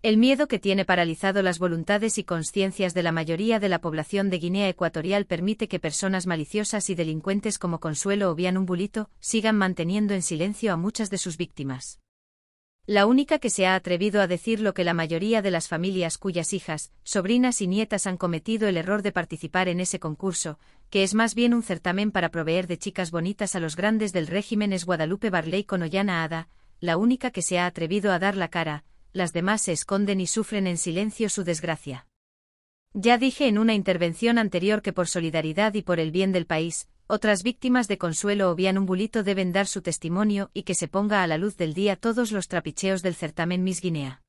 El miedo que tiene paralizado las voluntades y conciencias de la mayoría de la población de Guinea Ecuatorial permite que personas maliciosas y delincuentes como Consuelo o un bulito sigan manteniendo en silencio a muchas de sus víctimas. La única que se ha atrevido a decir lo que la mayoría de las familias cuyas hijas, sobrinas y nietas han cometido el error de participar en ese concurso, que es más bien un certamen para proveer de chicas bonitas a los grandes del régimen es Guadalupe Barley con Ollana Ada, la única que se ha atrevido a dar la cara, las demás se esconden y sufren en silencio su desgracia. Ya dije en una intervención anterior que por solidaridad y por el bien del país, otras víctimas de consuelo o bien un bulito deben dar su testimonio y que se ponga a la luz del día todos los trapicheos del certamen Miss Guinea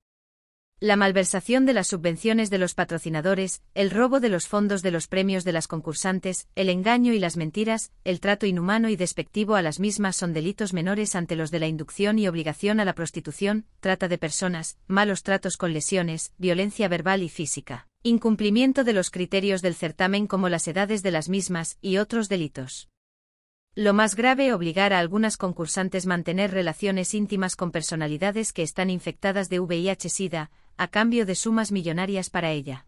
la malversación de las subvenciones de los patrocinadores, el robo de los fondos de los premios de las concursantes, el engaño y las mentiras, el trato inhumano y despectivo a las mismas son delitos menores ante los de la inducción y obligación a la prostitución, trata de personas, malos tratos con lesiones, violencia verbal y física, incumplimiento de los criterios del certamen como las edades de las mismas y otros delitos. Lo más grave obligar a algunas concursantes mantener relaciones íntimas con personalidades que están infectadas de VIH-Sida, a cambio de sumas millonarias para ella.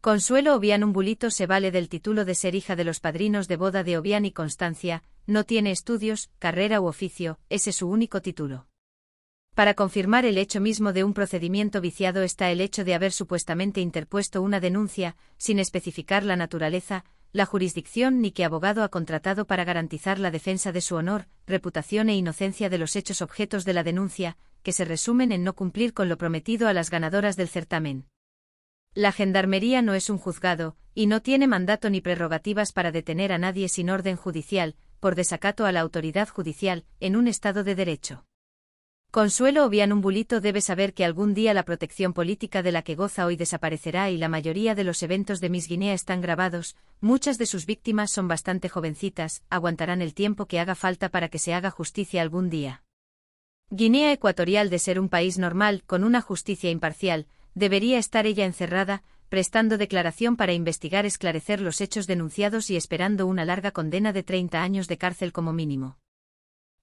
Consuelo un bulito se vale del título de ser hija de los padrinos de boda de Obian y Constancia, no tiene estudios, carrera u oficio, ese es su único título. Para confirmar el hecho mismo de un procedimiento viciado está el hecho de haber supuestamente interpuesto una denuncia, sin especificar la naturaleza, la jurisdicción ni qué abogado ha contratado para garantizar la defensa de su honor, reputación e inocencia de los hechos objetos de la denuncia, que se resumen en no cumplir con lo prometido a las ganadoras del certamen. La Gendarmería no es un juzgado, y no tiene mandato ni prerrogativas para detener a nadie sin orden judicial, por desacato a la autoridad judicial, en un Estado de Derecho. Consuelo o bien un bulito debe saber que algún día la protección política de la que goza hoy desaparecerá y la mayoría de los eventos de Miss Guinea están grabados, muchas de sus víctimas son bastante jovencitas, aguantarán el tiempo que haga falta para que se haga justicia algún día. Guinea Ecuatorial, de ser un país normal, con una justicia imparcial, debería estar ella encerrada, prestando declaración para investigar esclarecer los hechos denunciados y esperando una larga condena de 30 años de cárcel como mínimo.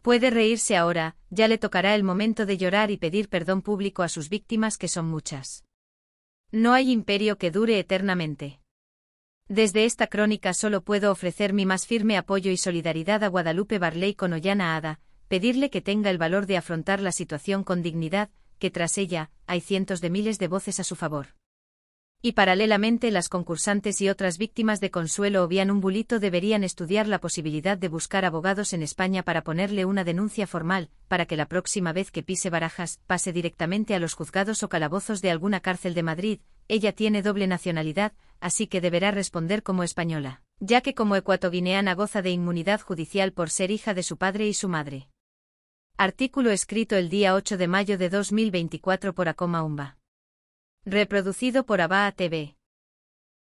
Puede reírse ahora, ya le tocará el momento de llorar y pedir perdón público a sus víctimas que son muchas. No hay imperio que dure eternamente. Desde esta crónica solo puedo ofrecer mi más firme apoyo y solidaridad a Guadalupe Barley con Ollana Ada, pedirle que tenga el valor de afrontar la situación con dignidad, que tras ella, hay cientos de miles de voces a su favor. Y paralelamente las concursantes y otras víctimas de Consuelo o bien un bulito deberían estudiar la posibilidad de buscar abogados en España para ponerle una denuncia formal, para que la próxima vez que pise barajas, pase directamente a los juzgados o calabozos de alguna cárcel de Madrid, ella tiene doble nacionalidad, así que deberá responder como española, ya que como ecuatoguineana goza de inmunidad judicial por ser hija de su padre y su madre. Artículo escrito el día 8 de mayo de 2024 por Acoma Umba. Reproducido por ABA TV.